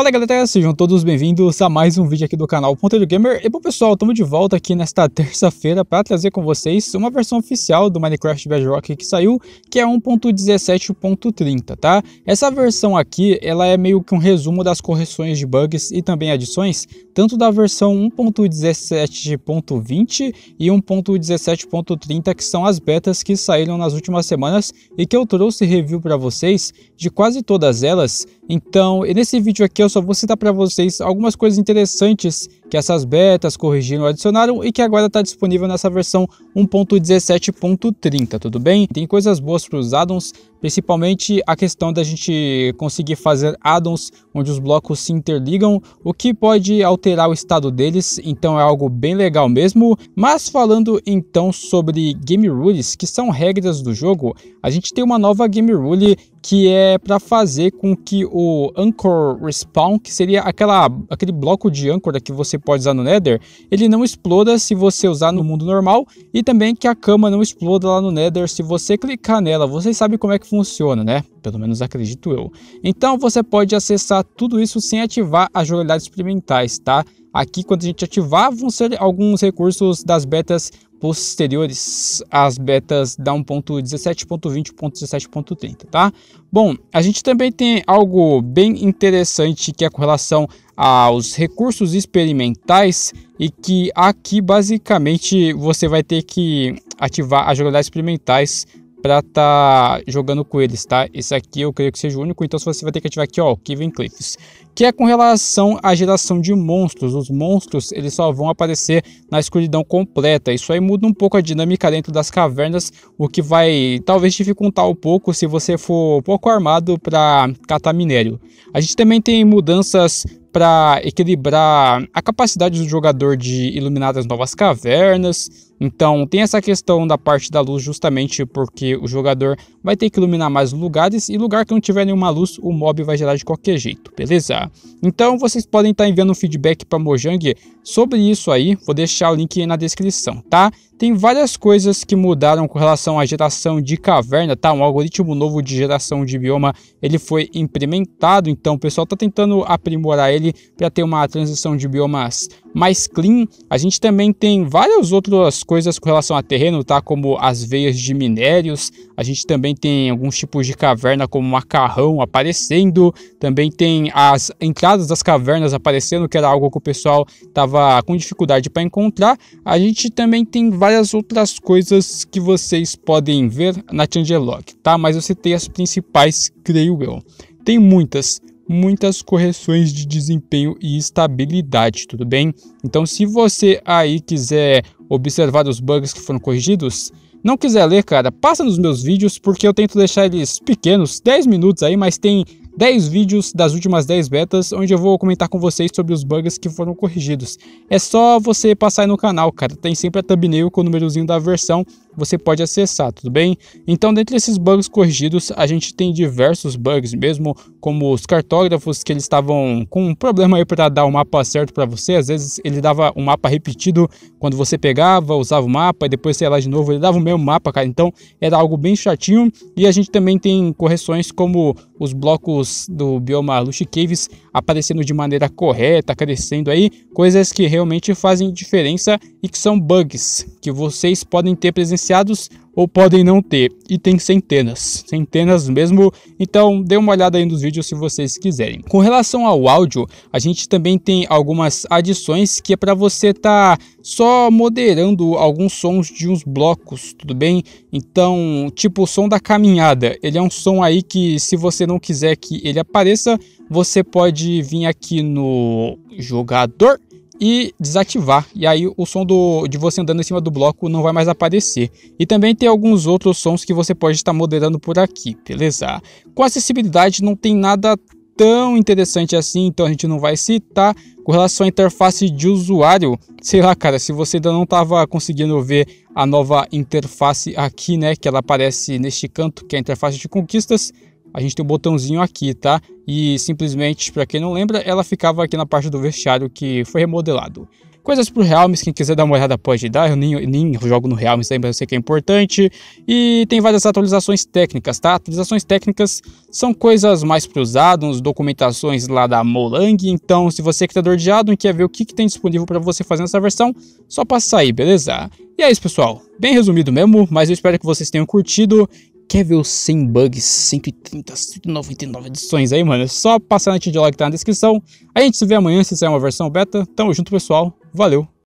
Fala galera, sejam todos bem-vindos a mais um vídeo aqui do canal Ponteiro Gamer. E bom pessoal, estamos de volta aqui nesta terça-feira para trazer com vocês uma versão oficial do Minecraft Bedrock que saiu, que é 1.17.30, tá? Essa versão aqui, ela é meio que um resumo das correções de bugs e também adições, tanto da versão 1.17.20 e 1.17.30, que são as betas que saíram nas últimas semanas e que eu trouxe review para vocês de quase todas elas. Então, nesse vídeo aqui eu só vou citar para vocês algumas coisas interessantes que essas betas corrigiram, adicionaram e que agora está disponível nessa versão 1.17.30, tudo bem? Tem coisas boas para os addons, principalmente a questão da gente conseguir fazer addons onde os blocos se interligam, o que pode alterar o estado deles, então é algo bem legal mesmo. Mas falando então sobre Game Rules, que são regras do jogo, a gente tem uma nova Game Rule que é para fazer com que o Anchor Respawn, que seria aquela, aquele bloco de âncora que você pode usar no Nether, ele não exploda se você usar no mundo normal e também que a cama não exploda lá no Nether se você clicar nela. Vocês sabem como é que funciona, né? Pelo menos acredito eu. Então você pode acessar tudo isso sem ativar as jogabilidades experimentais, tá? Aqui, quando a gente ativar, vão ser alguns recursos das betas posteriores às betas da 1.17.20.17.30, tá? Bom, a gente também tem algo bem interessante que é com relação aos recursos experimentais e que aqui basicamente você vai ter que ativar as jogabilidades experimentais para estar tá jogando com eles, tá? Esse aqui eu creio que seja o único, então você vai ter que ativar aqui, ó, o Kevin Cliffs, que é com relação à geração de monstros. Os monstros, eles só vão aparecer na escuridão completa. Isso aí muda um pouco a dinâmica dentro das cavernas, o que vai talvez dificultar um pouco se você for pouco armado para catar minério. A gente também tem mudanças para equilibrar a capacidade do jogador de iluminar as novas cavernas, então tem essa questão da parte da luz justamente porque o jogador vai ter que iluminar mais lugares e lugar que não tiver nenhuma luz o mob vai gerar de qualquer jeito, beleza? Então vocês podem estar tá enviando feedback para Mojang sobre isso aí, vou deixar o link na descrição, tá? Tem várias coisas que mudaram com relação à geração de caverna, tá? Um algoritmo novo de geração de bioma, ele foi implementado, então o pessoal está tentando aprimorar ele para ter uma transição de biomas mais clean. A gente também tem várias outras coisas com relação a terreno, tá? Como as veias de minérios, a gente também tem alguns tipos de caverna como macarrão aparecendo, também tem as entradas das cavernas aparecendo, que era algo que o pessoal tava com dificuldade para encontrar. A gente também tem várias outras coisas que vocês podem ver na Changelog, tá? Mas eu citei as principais, creio eu. Tem muitas, muitas correções de desempenho e estabilidade, tudo bem? Então, se você aí quiser observar os bugs que foram corrigidos, não quiser ler, cara, passa nos meus vídeos, porque eu tento deixar eles pequenos, 10 minutos aí, mas tem 10 vídeos das últimas 10 betas, onde eu vou comentar com vocês sobre os bugs que foram corrigidos. É só você passar aí no canal, cara, tem sempre a thumbnail com o númerozinho da versão, você pode acessar, tudo bem? Então, dentre esses bugs corrigidos, a gente tem diversos bugs mesmo, como os cartógrafos que eles estavam com um problema aí para dar o mapa certo para você, às vezes ele dava um mapa repetido quando você pegava, usava o mapa e depois você ia lá de novo, ele dava o mesmo mapa, cara. Então, era algo bem chatinho. E a gente também tem correções como os blocos do bioma Lush Caves aparecendo de maneira correta, crescendo aí, coisas que realmente fazem diferença e que são bugs que vocês podem ter presenciado licenciados ou podem não ter, e tem centenas, centenas mesmo, então dê uma olhada aí nos vídeos se vocês quiserem. Com relação ao áudio, a gente também tem algumas adições que é para você tá só moderando alguns sons de uns blocos, tudo bem? Então, tipo o som da caminhada, ele é um som aí que se você não quiser que ele apareça, você pode vir aqui no jogador e desativar. E aí o som do, de você andando em cima do bloco não vai mais aparecer. E também tem alguns outros sons que você pode estar moderando por aqui, beleza? Com acessibilidade não tem nada tão interessante assim, então a gente não vai citar. Com relação à interface de usuário, sei lá, cara, se você ainda não estava conseguindo ver a nova interface aqui, né, que ela aparece neste canto, que é a interface de conquistas, a gente tem um botãozinho aqui, tá? E simplesmente, para quem não lembra, ela ficava aqui na parte do vestiário que foi remodelado. Coisas pro Realms, quem quiser dar uma olhada pode dar, eu nem, nem jogo no Realms também, mas eu sei que é importante. E tem várias atualizações técnicas, tá? Atualizações técnicas são coisas mais usar addons, documentações lá da Molang, então se você é criador de addon e quer ver o que, que tem disponível para você fazer nessa versão, só passa aí, beleza? E é isso pessoal, bem resumido mesmo, mas eu espero que vocês tenham curtido quer ver os 100 bugs, 130, 199 edições aí, mano, é só passar na Tidiola que tá na descrição. A gente se vê amanhã se sair uma versão beta. Tamo junto, pessoal. Valeu!